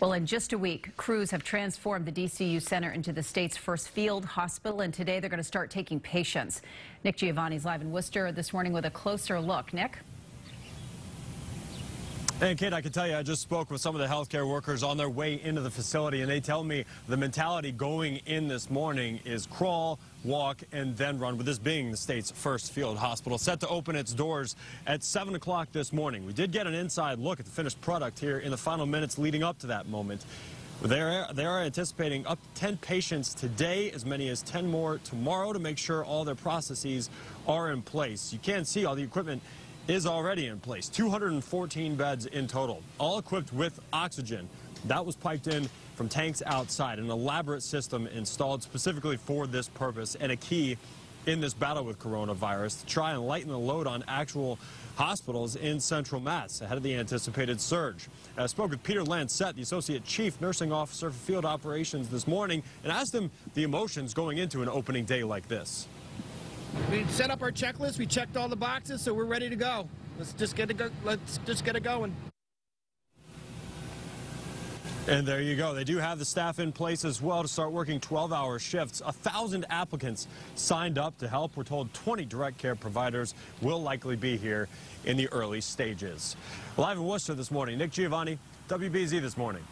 Well, in just a week, crews have transformed the DCU Center into the state's first field hospital, and today they're going to start taking patients. Nick Giovanni's live in Worcester this morning with a closer look. Nick? And Kate, I can tell you, I just spoke with some of the healthcare workers on their way into the facility, and they tell me the mentality going in this morning is crawl, walk, and then run, with this being the state's first field hospital, set to open its doors at 7 o'clock this morning. We did get an inside look at the finished product here in the final minutes leading up to that moment. They're, they are anticipating up 10 patients today, as many as 10 more tomorrow, to make sure all their processes are in place. You can see all the equipment is already in place. 214 beds in total, all equipped with oxygen. That was piped in from tanks outside, an elaborate system installed specifically for this purpose and a key in this battle with coronavirus to try and lighten the load on actual hospitals in central Mass ahead of the anticipated surge. I spoke with Peter Lancet, the Associate Chief Nursing Officer for Field Operations this morning, and asked him the emotions going into an opening day like this we set up our checklist. We checked all the boxes, so we're ready to go. Let's just get it go. Let's just get it going. And there you go. They do have the staff in place as well to start working 12-hour shifts. A thousand applicants signed up to help. We're told 20 direct care providers will likely be here in the early stages. Live in Worcester this morning, Nick Giovanni, WBZ this morning.